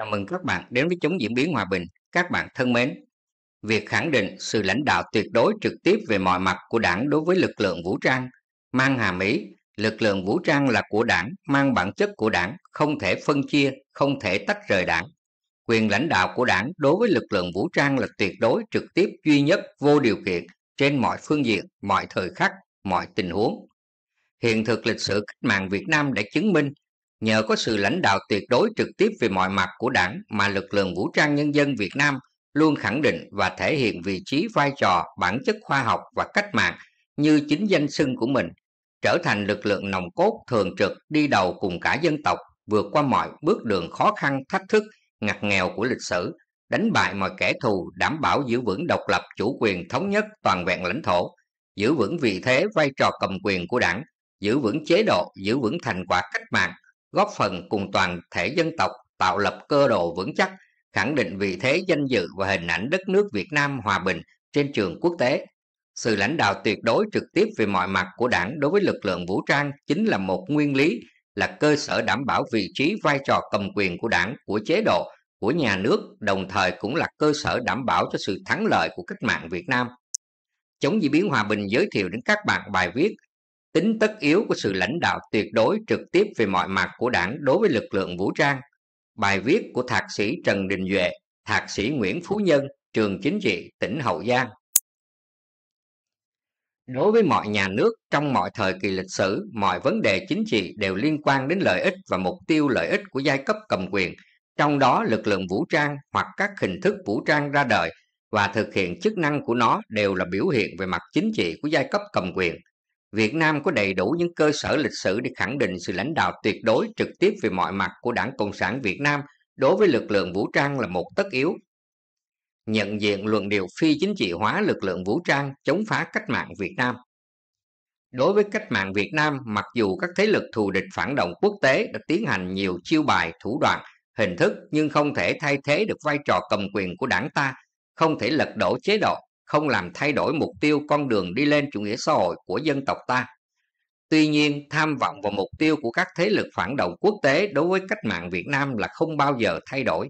Chào mừng các bạn đến với Chống Diễn biến Hòa bình. Các bạn thân mến, việc khẳng định sự lãnh đạo tuyệt đối trực tiếp về mọi mặt của đảng đối với lực lượng vũ trang mang hàm ý lực lượng vũ trang là của đảng mang bản chất của đảng không thể phân chia không thể tách rời đảng quyền lãnh đạo của đảng đối với lực lượng vũ trang là tuyệt đối trực tiếp duy nhất vô điều kiện trên mọi phương diện mọi thời khắc mọi tình huống hiện thực lịch sử cách mạng việt nam đã chứng minh nhờ có sự lãnh đạo tuyệt đối trực tiếp về mọi mặt của đảng mà lực lượng vũ trang nhân dân Việt Nam luôn khẳng định và thể hiện vị trí vai trò bản chất khoa học và cách mạng như chính danh xưng của mình, trở thành lực lượng nòng cốt thường trực đi đầu cùng cả dân tộc vượt qua mọi bước đường khó khăn thách thức ngặt nghèo của lịch sử, đánh bại mọi kẻ thù đảm bảo giữ vững độc lập chủ quyền thống nhất toàn vẹn lãnh thổ, giữ vững vị thế vai trò cầm quyền của đảng, giữ vững chế độ, giữ vững thành quả cách mạng góp phần cùng toàn thể dân tộc tạo lập cơ đồ vững chắc, khẳng định vị thế danh dự và hình ảnh đất nước Việt Nam hòa bình trên trường quốc tế. Sự lãnh đạo tuyệt đối trực tiếp về mọi mặt của đảng đối với lực lượng vũ trang chính là một nguyên lý, là cơ sở đảm bảo vị trí vai trò cầm quyền của đảng, của chế độ, của nhà nước, đồng thời cũng là cơ sở đảm bảo cho sự thắng lợi của cách mạng Việt Nam. Chống di biến hòa bình giới thiệu đến các bạn bài viết tính tất yếu của sự lãnh đạo tuyệt đối trực tiếp về mọi mặt của đảng đối với lực lượng vũ trang. Bài viết của Thạc sĩ Trần Đình Duệ, Thạc sĩ Nguyễn Phú Nhân, Trường Chính trị, tỉnh Hậu Giang. Đối với mọi nhà nước trong mọi thời kỳ lịch sử, mọi vấn đề chính trị đều liên quan đến lợi ích và mục tiêu lợi ích của giai cấp cầm quyền, trong đó lực lượng vũ trang hoặc các hình thức vũ trang ra đời và thực hiện chức năng của nó đều là biểu hiện về mặt chính trị của giai cấp cầm quyền – Việt Nam có đầy đủ những cơ sở lịch sử để khẳng định sự lãnh đạo tuyệt đối trực tiếp về mọi mặt của Đảng Cộng sản Việt Nam đối với lực lượng vũ trang là một tất yếu. Nhận diện luận điều phi chính trị hóa lực lượng vũ trang chống phá cách mạng Việt Nam. Đối với cách mạng Việt Nam, mặc dù các thế lực thù địch phản động quốc tế đã tiến hành nhiều chiêu bài, thủ đoạn, hình thức nhưng không thể thay thế được vai trò cầm quyền của đảng ta, không thể lật đổ chế độ, không làm thay đổi mục tiêu con đường đi lên chủ nghĩa xã hội của dân tộc ta. Tuy nhiên, tham vọng và mục tiêu của các thế lực phản động quốc tế đối với cách mạng Việt Nam là không bao giờ thay đổi.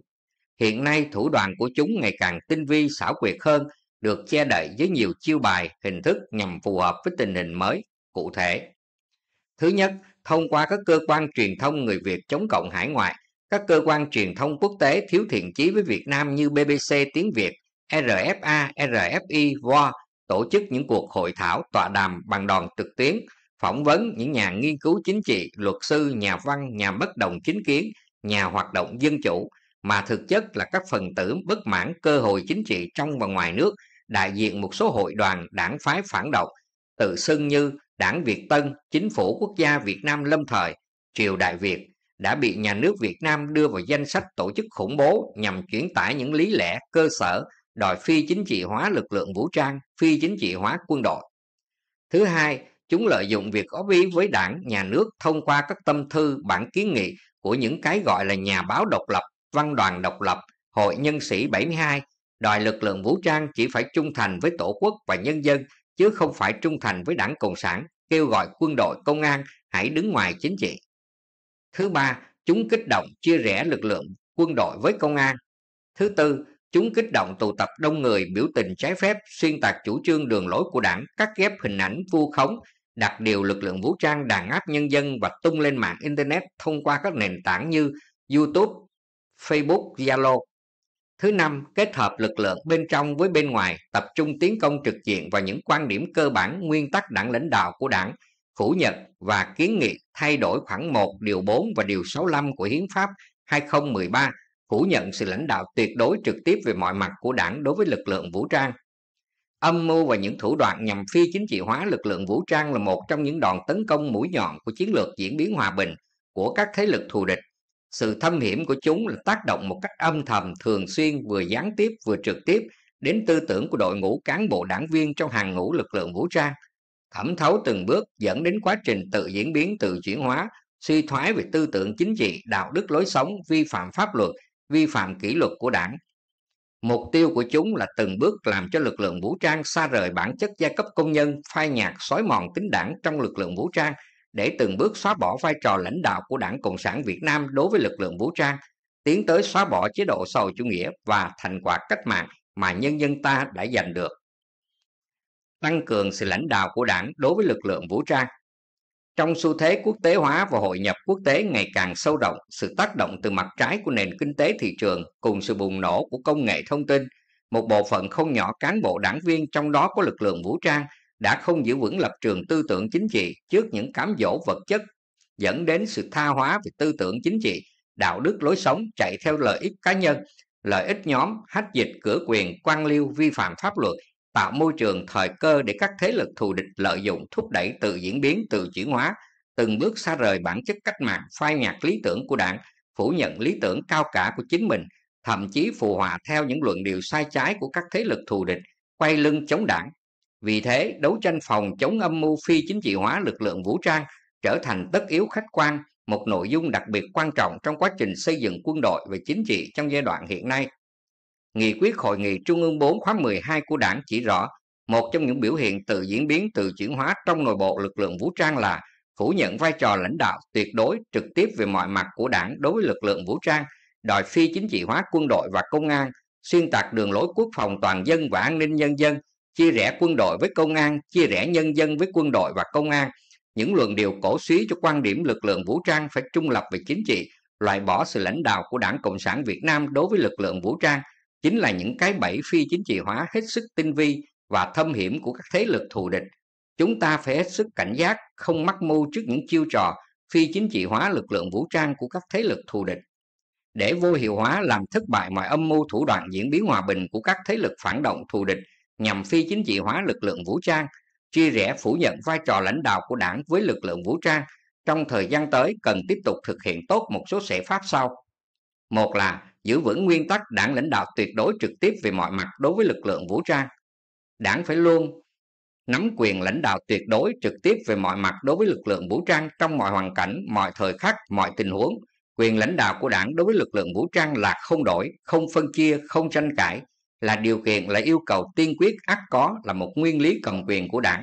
Hiện nay, thủ đoạn của chúng ngày càng tinh vi xảo quyệt hơn, được che đậy với nhiều chiêu bài, hình thức nhằm phù hợp với tình hình mới, cụ thể. Thứ nhất, thông qua các cơ quan truyền thông người Việt chống cộng hải ngoại, các cơ quan truyền thông quốc tế thiếu thiện chí với Việt Nam như BBC tiếng Việt, RFA, RFI, VOA tổ chức những cuộc hội thảo tọa đàm bằng đòn trực tuyến, phỏng vấn những nhà nghiên cứu chính trị, luật sư, nhà văn, nhà bất đồng chính kiến, nhà hoạt động dân chủ, mà thực chất là các phần tử bất mãn cơ hội chính trị trong và ngoài nước, đại diện một số hội đoàn đảng phái phản động, tự xưng như Đảng Việt Tân, Chính phủ Quốc gia Việt Nam lâm thời, Triều Đại Việt, đã bị nhà nước Việt Nam đưa vào danh sách tổ chức khủng bố nhằm chuyển tải những lý lẽ cơ sở đòi phi chính trị hóa lực lượng vũ trang, phi chính trị hóa quân đội. Thứ hai, chúng lợi dụng việc góp ý với đảng, nhà nước thông qua các tâm thư, bản kiến nghị của những cái gọi là nhà báo độc lập, văn đoàn độc lập, hội nhân sĩ 72, đòi lực lượng vũ trang chỉ phải trung thành với tổ quốc và nhân dân, chứ không phải trung thành với đảng Cộng sản, kêu gọi quân đội, công an hãy đứng ngoài chính trị. Thứ ba, chúng kích động chia rẽ lực lượng quân đội với công an. Thứ tư, Chúng kích động tụ tập đông người biểu tình trái phép, xuyên tạc chủ trương đường lối của đảng, cắt ghép hình ảnh vu khống, đặt điều lực lượng vũ trang đàn áp nhân dân và tung lên mạng Internet thông qua các nền tảng như YouTube, Facebook, Zalo. Thứ năm, kết hợp lực lượng bên trong với bên ngoài, tập trung tiến công trực diện vào những quan điểm cơ bản, nguyên tắc đảng lãnh đạo của đảng, phủ nhận và kiến nghị thay đổi khoảng 1 điều 4 và điều 65 của Hiến pháp 2013 phủ nhận sự lãnh đạo tuyệt đối trực tiếp về mọi mặt của đảng đối với lực lượng vũ trang. Âm mưu và những thủ đoạn nhằm phi chính trị hóa lực lượng vũ trang là một trong những đòn tấn công mũi nhọn của chiến lược diễn biến hòa bình của các thế lực thù địch. Sự thâm hiểm của chúng là tác động một cách âm thầm thường xuyên vừa gián tiếp vừa trực tiếp đến tư tưởng của đội ngũ cán bộ đảng viên trong hàng ngũ lực lượng vũ trang, thẩm thấu từng bước dẫn đến quá trình tự diễn biến tự chuyển hóa, suy thoái về tư tưởng chính trị, đạo đức lối sống, vi phạm pháp luật, vi phạm kỷ luật của đảng mục tiêu của chúng là từng bước làm cho lực lượng vũ trang xa rời bản chất giai cấp công nhân phai nhạt xói mòn tính đảng trong lực lượng vũ trang để từng bước xóa bỏ vai trò lãnh đạo của đảng cộng sản việt nam đối với lực lượng vũ trang tiến tới xóa bỏ chế độ sầu hội chủ nghĩa và thành quả cách mạng mà nhân dân ta đã giành được tăng cường sự lãnh đạo của đảng đối với lực lượng vũ trang trong xu thế quốc tế hóa và hội nhập quốc tế ngày càng sâu rộng, sự tác động từ mặt trái của nền kinh tế thị trường cùng sự bùng nổ của công nghệ thông tin, một bộ phận không nhỏ cán bộ đảng viên trong đó có lực lượng vũ trang đã không giữ vững lập trường tư tưởng chính trị trước những cám dỗ vật chất, dẫn đến sự tha hóa về tư tưởng chính trị, đạo đức lối sống chạy theo lợi ích cá nhân, lợi ích nhóm, hách dịch cửa quyền, quan liêu vi phạm pháp luật tạo môi trường thời cơ để các thế lực thù địch lợi dụng thúc đẩy tự diễn biến tự chuyển hóa từng bước xa rời bản chất cách mạng phai nhạt lý tưởng của đảng phủ nhận lý tưởng cao cả của chính mình thậm chí phù hòa theo những luận điều sai trái của các thế lực thù địch quay lưng chống đảng vì thế đấu tranh phòng chống âm mưu phi chính trị hóa lực lượng vũ trang trở thành tất yếu khách quan một nội dung đặc biệt quan trọng trong quá trình xây dựng quân đội và chính trị trong giai đoạn hiện nay Nghị quyết Hội nghị Trung ương 4 khóa 12 của đảng chỉ rõ một trong những biểu hiện tự diễn biến tự chuyển hóa trong nội bộ lực lượng vũ trang là phủ nhận vai trò lãnh đạo tuyệt đối trực tiếp về mọi mặt của đảng đối với lực lượng vũ trang, đòi phi chính trị hóa quân đội và công an, xuyên tạc đường lối quốc phòng toàn dân và an ninh nhân dân, chia rẽ quân đội với công an, chia rẽ nhân dân với quân đội và công an. Những luận điều cổ suý cho quan điểm lực lượng vũ trang phải trung lập về chính trị, loại bỏ sự lãnh đạo của Đảng Cộng sản Việt Nam đối với lực lượng vũ trang, chính là những cái bẫy phi chính trị hóa hết sức tinh vi và thâm hiểm của các thế lực thù địch. Chúng ta phải hết sức cảnh giác, không mắc mưu trước những chiêu trò phi chính trị hóa lực lượng vũ trang của các thế lực thù địch. Để vô hiệu hóa làm thất bại mọi âm mưu thủ đoạn diễn biến hòa bình của các thế lực phản động thù địch nhằm phi chính trị hóa lực lượng vũ trang, chia rẽ phủ nhận vai trò lãnh đạo của đảng với lực lượng vũ trang trong thời gian tới cần tiếp tục thực hiện tốt một số giải pháp sau. Một là giữ vững nguyên tắc đảng lãnh đạo tuyệt đối trực tiếp về mọi mặt đối với lực lượng vũ trang đảng phải luôn nắm quyền lãnh đạo tuyệt đối trực tiếp về mọi mặt đối với lực lượng vũ trang trong mọi hoàn cảnh mọi thời khắc mọi tình huống quyền lãnh đạo của đảng đối với lực lượng vũ trang là không đổi không phân chia không tranh cãi là điều kiện là yêu cầu tiên quyết ắt có là một nguyên lý cần quyền của đảng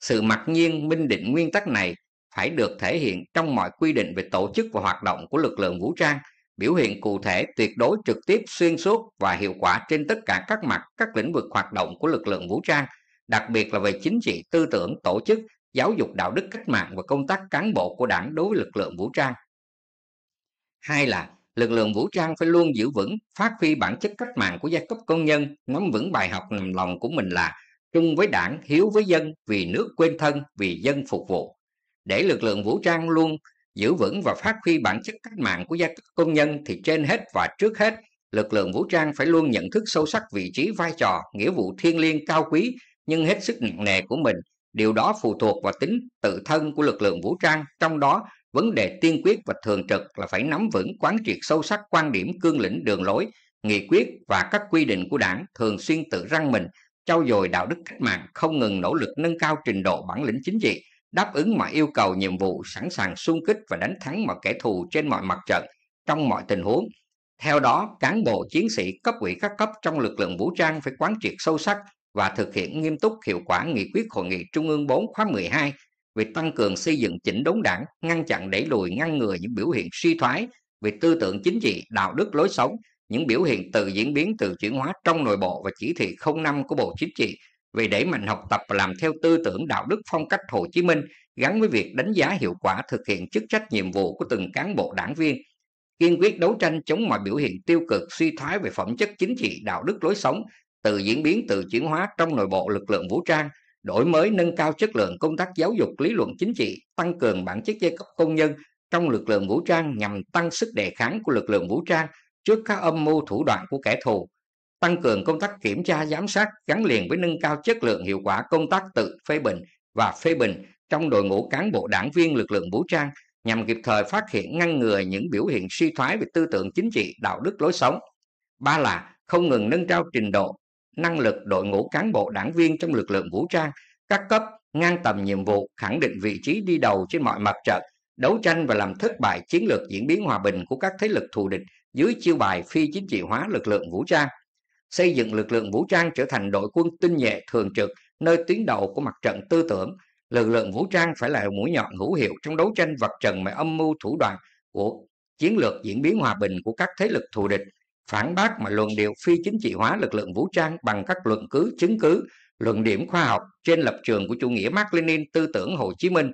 sự mặc nhiên minh định nguyên tắc này phải được thể hiện trong mọi quy định về tổ chức và hoạt động của lực lượng vũ trang biểu hiện cụ thể tuyệt đối trực tiếp xuyên suốt và hiệu quả trên tất cả các mặt các lĩnh vực hoạt động của lực lượng vũ trang, đặc biệt là về chính trị, tư tưởng, tổ chức, giáo dục đạo đức cách mạng và công tác cán bộ của đảng đối với lực lượng vũ trang. Hai là lực lượng vũ trang phải luôn giữ vững, phát huy bản chất cách mạng của giai cấp công nhân, nắm vững bài học nằm lòng của mình là chung với đảng, hiếu với dân, vì nước quên thân, vì dân phục vụ. Để lực lượng vũ trang luôn giữ vững và phát huy bản chất cách mạng của giai cấp công nhân thì trên hết và trước hết lực lượng vũ trang phải luôn nhận thức sâu sắc vị trí vai trò nghĩa vụ thiêng liêng cao quý nhưng hết sức nặng nề của mình điều đó phụ thuộc vào tính tự thân của lực lượng vũ trang trong đó vấn đề tiên quyết và thường trực là phải nắm vững quán triệt sâu sắc quan điểm cương lĩnh đường lối nghị quyết và các quy định của đảng thường xuyên tự răng mình trau dồi đạo đức cách mạng không ngừng nỗ lực nâng cao trình độ bản lĩnh chính trị đáp ứng mọi yêu cầu nhiệm vụ sẵn sàng xung kích và đánh thắng mọi kẻ thù trên mọi mặt trận trong mọi tình huống theo đó cán bộ chiến sĩ cấp ủy các cấp trong lực lượng vũ trang phải quán triệt sâu sắc và thực hiện nghiêm túc hiệu quả nghị quyết hội nghị trung ương 4 khóa 12 về tăng cường xây dựng chỉnh đốn đảng ngăn chặn đẩy lùi ngăn ngừa những biểu hiện suy thoái về tư tưởng chính trị đạo đức lối sống những biểu hiện tự diễn biến tự chuyển hóa trong nội bộ và chỉ thị 05 của Bộ Chính trị vì đẩy mạnh học tập và làm theo tư tưởng đạo đức phong cách Hồ Chí Minh gắn với việc đánh giá hiệu quả thực hiện chức trách nhiệm vụ của từng cán bộ đảng viên, kiên quyết đấu tranh chống mọi biểu hiện tiêu cực suy thoái về phẩm chất chính trị, đạo đức lối sống, từ diễn biến từ chuyển hóa trong nội bộ lực lượng vũ trang, đổi mới nâng cao chất lượng công tác giáo dục lý luận chính trị, tăng cường bản chất giai cấp công nhân trong lực lượng vũ trang nhằm tăng sức đề kháng của lực lượng vũ trang trước các âm mưu thủ đoạn của kẻ thù, tăng cường công tác kiểm tra giám sát gắn liền với nâng cao chất lượng hiệu quả công tác tự phê bình và phê bình trong đội ngũ cán bộ đảng viên lực lượng vũ trang nhằm kịp thời phát hiện ngăn ngừa những biểu hiện suy thoái về tư tưởng chính trị đạo đức lối sống ba là không ngừng nâng cao trình độ năng lực đội ngũ cán bộ đảng viên trong lực lượng vũ trang các cấp ngang tầm nhiệm vụ khẳng định vị trí đi đầu trên mọi mặt trận đấu tranh và làm thất bại chiến lược diễn biến hòa bình của các thế lực thù địch dưới chiêu bài phi chính trị hóa lực lượng vũ trang xây dựng lực lượng vũ trang trở thành đội quân tinh nhuệ thường trực nơi tuyến đầu của mặt trận tư tưởng lực lượng vũ trang phải là mũi nhọn hữu hiệu trong đấu tranh vật trần mọi âm mưu thủ đoạn của chiến lược diễn biến hòa bình của các thế lực thù địch phản bác mà luận điệu phi chính trị hóa lực lượng vũ trang bằng các luận cứ chứng cứ luận điểm khoa học trên lập trường của chủ nghĩa Mark Lenin tư tưởng Hồ Chí Minh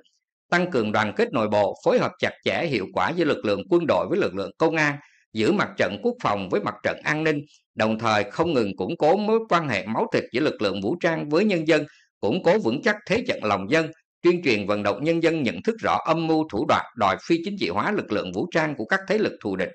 tăng cường đoàn kết nội bộ phối hợp chặt chẽ hiệu quả giữa lực lượng quân đội với lực lượng công an giữa mặt trận quốc phòng với mặt trận an ninh, đồng thời không ngừng củng cố mối quan hệ máu thịt giữa lực lượng vũ trang với nhân dân, củng cố vững chắc thế trận lòng dân, tuyên truyền vận động nhân dân nhận thức rõ âm mưu thủ đoạn đòi phi chính trị hóa lực lượng vũ trang của các thế lực thù địch.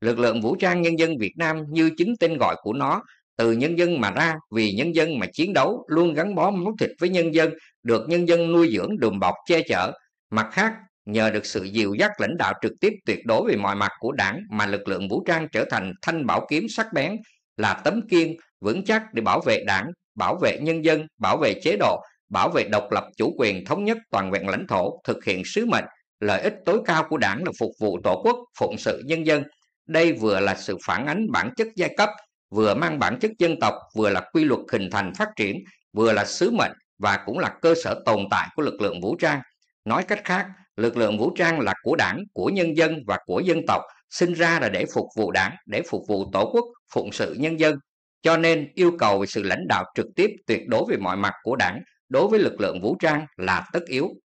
Lực lượng vũ trang nhân dân Việt Nam như chính tên gọi của nó, từ nhân dân mà ra, vì nhân dân mà chiến đấu, luôn gắn bó máu thịt với nhân dân, được nhân dân nuôi dưỡng đùm bọc che chở. Mặt khác, nhờ được sự dìu dắt lãnh đạo trực tiếp tuyệt đối về mọi mặt của đảng mà lực lượng vũ trang trở thành thanh bảo kiếm sắc bén là tấm kiên vững chắc để bảo vệ đảng bảo vệ nhân dân bảo vệ chế độ bảo vệ độc lập chủ quyền thống nhất toàn vẹn lãnh thổ thực hiện sứ mệnh lợi ích tối cao của đảng là phục vụ tổ quốc phụng sự nhân dân đây vừa là sự phản ánh bản chất giai cấp vừa mang bản chất dân tộc vừa là quy luật hình thành phát triển vừa là sứ mệnh và cũng là cơ sở tồn tại của lực lượng vũ trang nói cách khác lực lượng vũ trang là của đảng của nhân dân và của dân tộc sinh ra là để phục vụ đảng để phục vụ tổ quốc phụng sự nhân dân cho nên yêu cầu về sự lãnh đạo trực tiếp tuyệt đối về mọi mặt của đảng đối với lực lượng vũ trang là tất yếu